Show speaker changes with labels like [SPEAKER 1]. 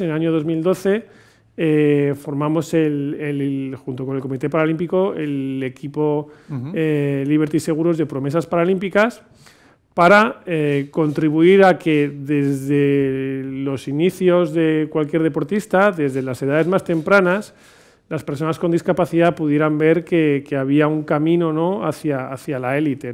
[SPEAKER 1] En el año 2012 eh, formamos, el, junto con el Comité Paralímpico, el equipo eh, Liberty Seguros de Promesas Paralímpicas para eh, contribuir a que desde los inicios de cualquier deportista, desde las edades más tempranas, las personas con discapacidad pudieran ver que, que había un camino ¿no? hacia, hacia la élite.